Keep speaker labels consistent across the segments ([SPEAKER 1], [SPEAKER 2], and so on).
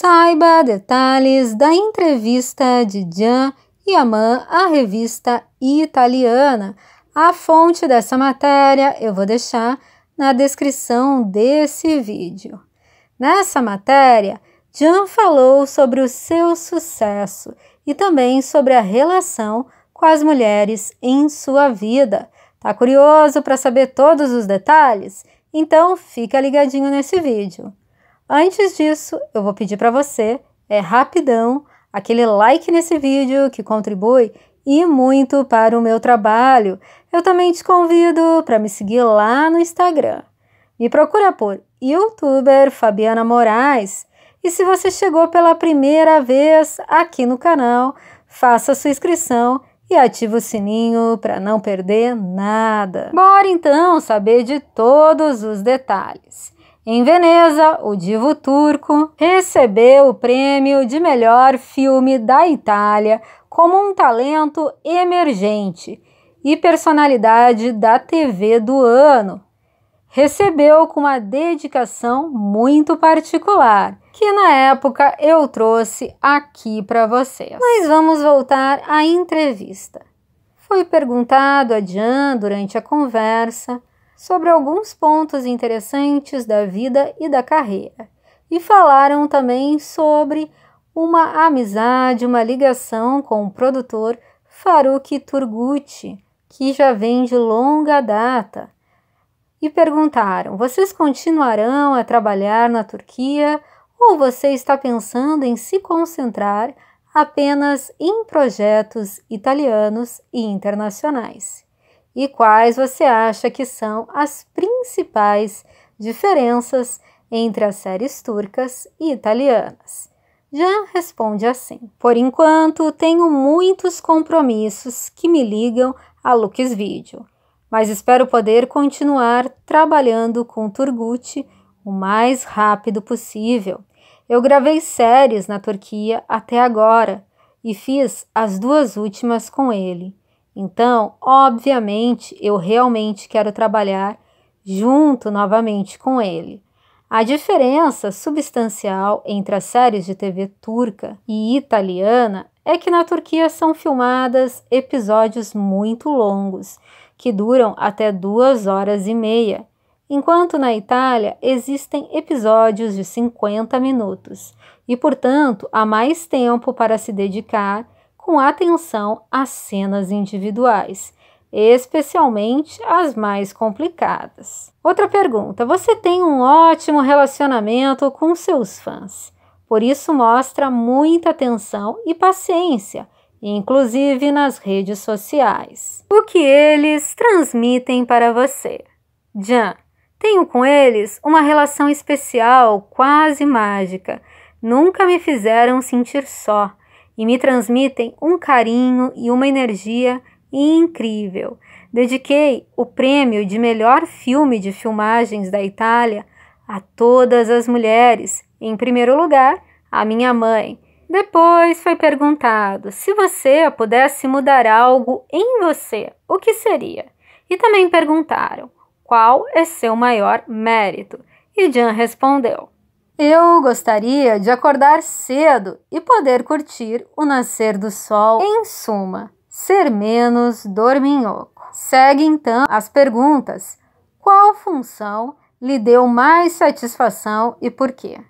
[SPEAKER 1] Saiba detalhes da entrevista de Gian Yaman à revista italiana. A fonte dessa matéria eu vou deixar na descrição desse vídeo. Nessa matéria, Jean falou sobre o seu sucesso e também sobre a relação com as mulheres em sua vida. Tá curioso para saber todos os detalhes? Então fica ligadinho nesse vídeo. Antes disso, eu vou pedir para você, é rapidão, aquele like nesse vídeo que contribui e muito para o meu trabalho. Eu também te convido para me seguir lá no Instagram. Me procura por youtuber Fabiana Moraes. E se você chegou pela primeira vez aqui no canal, faça sua inscrição e ative o sininho para não perder nada. Bora então saber de todos os detalhes. Em Veneza, o divo turco recebeu o prêmio de melhor filme da Itália como um talento emergente e personalidade da TV do ano. Recebeu com uma dedicação muito particular, que na época eu trouxe aqui para vocês. Mas vamos voltar à entrevista. Foi perguntado a Jean durante a conversa sobre alguns pontos interessantes da vida e da carreira, e falaram também sobre uma amizade, uma ligação com o produtor Faruk Turgut, que já vem de longa data. E perguntaram: vocês continuarão a trabalhar na Turquia ou você está pensando em se concentrar apenas em projetos italianos e internacionais? e quais você acha que são as principais diferenças entre as séries turcas e italianas. Já responde assim: Por enquanto, tenho muitos compromissos que me ligam a Lucas Video, mas espero poder continuar trabalhando com Turgut o mais rápido possível. Eu gravei séries na Turquia até agora e fiz as duas últimas com ele. Então, obviamente, eu realmente quero trabalhar junto novamente com ele. A diferença substancial entre as séries de TV turca e italiana é que na Turquia são filmadas episódios muito longos, que duram até duas horas e meia, enquanto na Itália existem episódios de 50 minutos e, portanto, há mais tempo para se dedicar com atenção às cenas individuais, especialmente as mais complicadas. Outra pergunta: você tem um ótimo relacionamento com seus fãs, por isso mostra muita atenção e paciência, inclusive nas redes sociais. O que eles transmitem para você? Jan, tenho com eles uma relação especial, quase mágica. Nunca me fizeram sentir só e me transmitem um carinho e uma energia incrível. Dediquei o prêmio de melhor filme de filmagens da Itália a todas as mulheres, em primeiro lugar, à minha mãe. Depois foi perguntado se você pudesse mudar algo em você, o que seria? E também perguntaram qual é seu maior mérito. E Jan respondeu: eu gostaria de acordar cedo e poder curtir o nascer do sol. Em suma, ser menos dorminhoco. Segue então as perguntas: qual função lhe deu mais satisfação e por quê?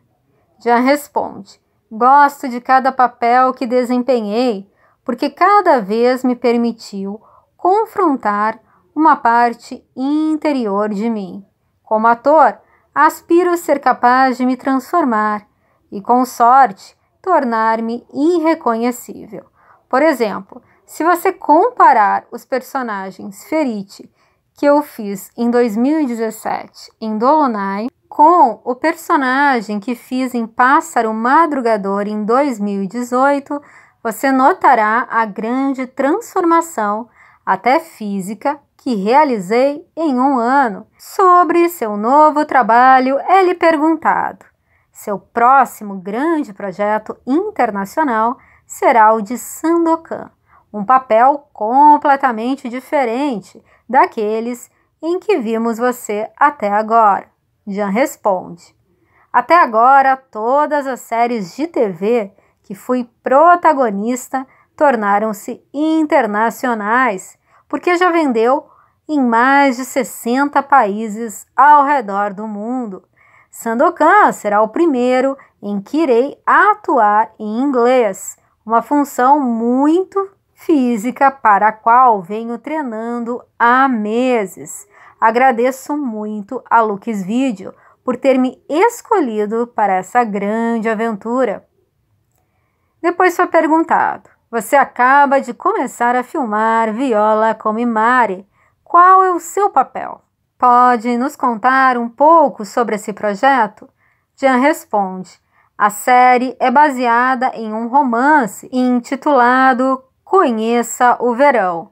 [SPEAKER 1] Já responde: gosto de cada papel que desempenhei, porque cada vez me permitiu confrontar uma parte interior de mim. Como ator, aspiro ser capaz de me transformar e, com sorte, tornar-me irreconhecível. Por exemplo, se você comparar os personagens Ferite, que eu fiz em 2017 em Dolonai, com o personagem que fiz em Pássaro Madrugador em 2018, você notará a grande transformação, até física, que realizei em um ano. Sobre seu novo trabalho, é lhe perguntado: seu próximo grande projeto internacional será o de Sandokan, um papel completamente diferente daqueles em que vimos você até agora. Jean responde: Até agora, todas as séries de TV que fui protagonista tornaram-se internacionais porque já vendeu em mais de 60 países ao redor do mundo. Sandokan será o primeiro em que irei atuar em inglês, uma função muito física para a qual venho treinando há meses. Agradeço muito a Lucas Video por ter me escolhido para essa grande aventura. Depois foi perguntado: você acaba de começar a filmar Viola com Mari. Qual é o seu papel? Pode nos contar um pouco sobre esse projeto? Jean responde: A série é baseada em um romance intitulado Conheça o Verão.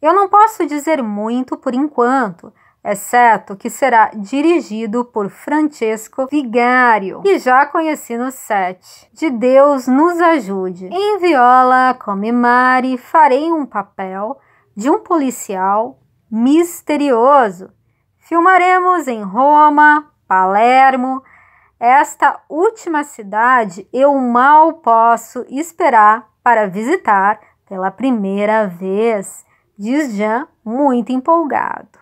[SPEAKER 1] Eu não posso dizer muito por enquanto exceto que será dirigido por Francesco Vigário, que já conheci no set. De Deus nos ajude. Em Viola Come Mari farei um papel de um policial misterioso. Filmaremos em Roma, Palermo. Esta última cidade eu mal posso esperar para visitar pela primeira vez, diz Jean, muito empolgado.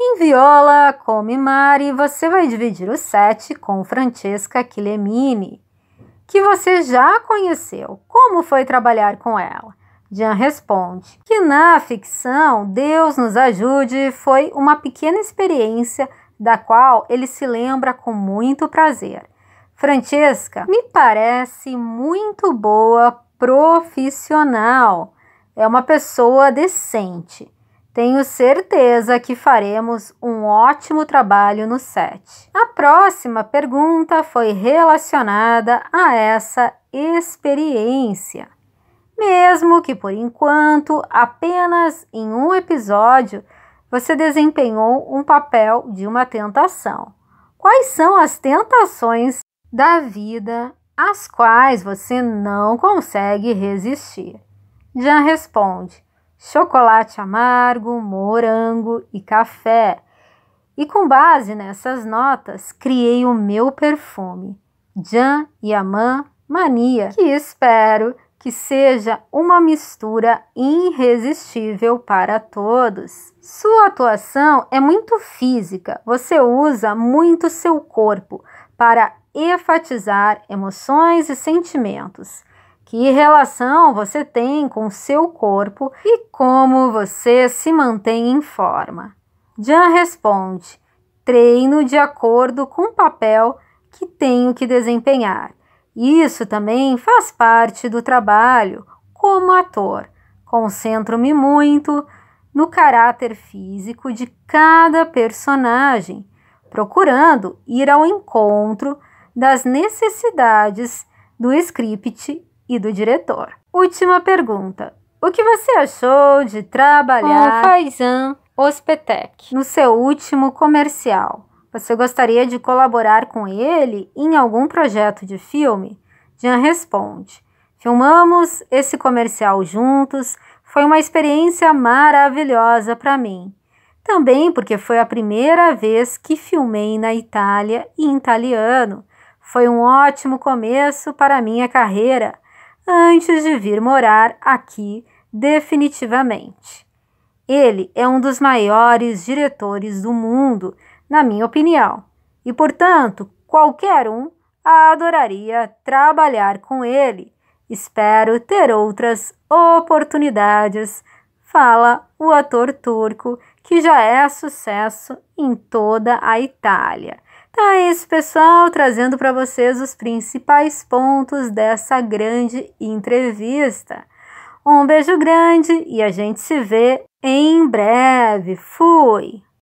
[SPEAKER 1] Em viola, come Mari, você vai dividir o set com Francesca Chilemini, que você já conheceu. Como foi trabalhar com ela? Jean responde que na ficção Deus nos ajude foi uma pequena experiência da qual ele se lembra com muito prazer. Francesca me parece muito boa profissional. É uma pessoa decente. Tenho certeza que faremos um ótimo trabalho no set. A próxima pergunta foi relacionada a essa experiência. Mesmo que por enquanto apenas em um episódio você desempenhou um papel de uma tentação. Quais são as tentações da vida às quais você não consegue resistir? Já responde chocolate amargo, morango e café. E com base nessas notas, criei o meu perfume, Jan Yaman Mania, que espero que seja uma mistura irresistível para todos. Sua atuação é muito física, você usa muito seu corpo para enfatizar emoções e sentimentos. Que relação você tem com seu corpo e como você se mantém em forma? Jan responde: treino de acordo com o papel que tenho que desempenhar. Isso também faz parte do trabalho como ator. Concentro-me muito no caráter físico de cada personagem, procurando ir ao encontro das necessidades do script e do diretor. Última pergunta: O que você achou de trabalhar com Faizan Ospetec no seu último comercial? Você gostaria de colaborar com ele em algum projeto de filme? Jean responde: Filmamos esse comercial juntos, foi uma experiência maravilhosa para mim. Também porque foi a primeira vez que filmei na Itália e em italiano. Foi um ótimo começo para a minha carreira antes de vir morar aqui definitivamente. Ele é um dos maiores diretores do mundo, na minha opinião, e portanto qualquer um adoraria trabalhar com ele. Espero ter outras oportunidades, fala o ator turco que já é sucesso em toda a Itália. Tá é isso, pessoal, trazendo para vocês os principais pontos dessa grande entrevista. Um beijo grande e a gente se vê em breve. Fui!